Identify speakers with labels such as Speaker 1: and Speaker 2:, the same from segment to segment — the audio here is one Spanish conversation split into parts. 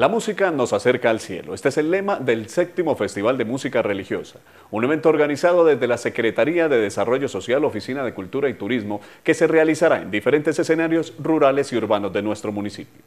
Speaker 1: La música nos acerca al cielo. Este es el lema del séptimo Festival de Música Religiosa, un evento organizado desde la Secretaría de Desarrollo Social, Oficina de Cultura y Turismo, que se realizará en diferentes escenarios rurales y urbanos de nuestro municipio.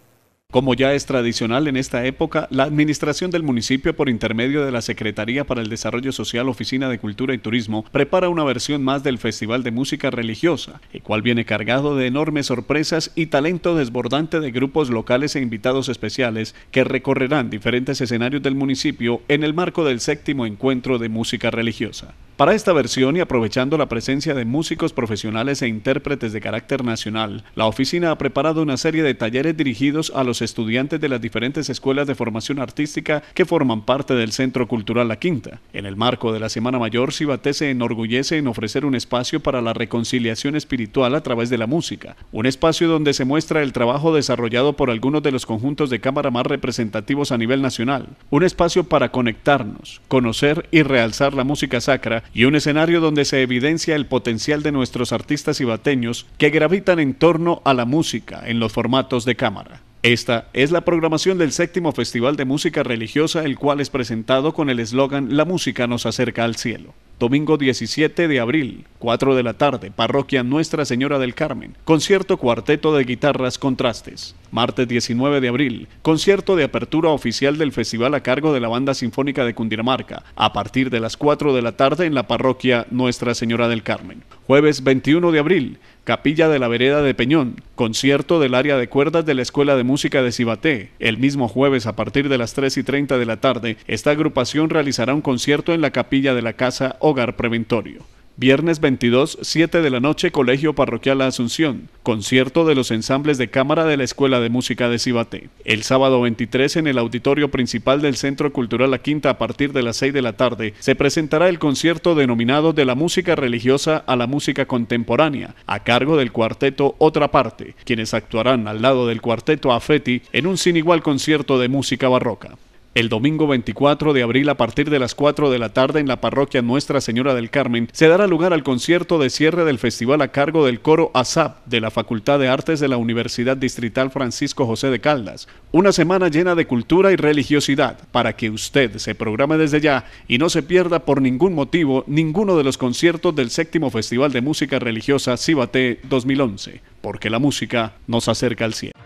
Speaker 1: Como ya es tradicional en esta época, la administración del municipio por intermedio de la Secretaría para el Desarrollo Social, Oficina de Cultura y Turismo, prepara una versión más del Festival de Música Religiosa, el cual viene cargado de enormes sorpresas y talento desbordante de grupos locales e invitados especiales que recorrerán diferentes escenarios del municipio en el marco del séptimo encuentro de música religiosa. Para esta versión y aprovechando la presencia de músicos profesionales e intérpretes de carácter nacional, la oficina ha preparado una serie de talleres dirigidos a los estudiantes de las diferentes escuelas de formación artística que forman parte del Centro Cultural La Quinta. En el marco de la Semana Mayor, Cibate se enorgullece en ofrecer un espacio para la reconciliación espiritual a través de la música, un espacio donde se muestra el trabajo desarrollado por algunos de los conjuntos de cámara más representativos a nivel nacional, un espacio para conectarnos, conocer y realzar la música sacra y un escenario donde se evidencia el potencial de nuestros artistas y bateños que gravitan en torno a la música en los formatos de cámara. Esta es la programación del séptimo Festival de Música Religiosa, el cual es presentado con el eslogan La música nos acerca al cielo domingo 17 de abril, 4 de la tarde, Parroquia Nuestra Señora del Carmen, concierto cuarteto de guitarras contrastes. Martes 19 de abril, concierto de apertura oficial del festival a cargo de la Banda Sinfónica de Cundinamarca, a partir de las 4 de la tarde en la Parroquia Nuestra Señora del Carmen. Jueves 21 de abril, Capilla de la Vereda de Peñón, concierto del área de cuerdas de la Escuela de Música de Cibaté. El mismo jueves, a partir de las 3 y 30 de la tarde, esta agrupación realizará un concierto en la Capilla de la Casa o Hogar Preventorio. Viernes 22, 7 de la noche, Colegio Parroquial La Asunción. Concierto de los ensambles de cámara de la Escuela de Música de Cibaté. El sábado 23, en el auditorio principal del Centro Cultural La Quinta, a partir de las 6 de la tarde, se presentará el concierto denominado De la música religiosa a la música contemporánea, a cargo del cuarteto Otra Parte, quienes actuarán al lado del cuarteto Afeti en un sin igual concierto de música barroca. El domingo 24 de abril a partir de las 4 de la tarde en la parroquia Nuestra Señora del Carmen se dará lugar al concierto de cierre del festival a cargo del coro ASAP de la Facultad de Artes de la Universidad Distrital Francisco José de Caldas. Una semana llena de cultura y religiosidad para que usted se programe desde ya y no se pierda por ningún motivo ninguno de los conciertos del séptimo Festival de Música Religiosa Cibate 2011, porque la música nos acerca al cielo.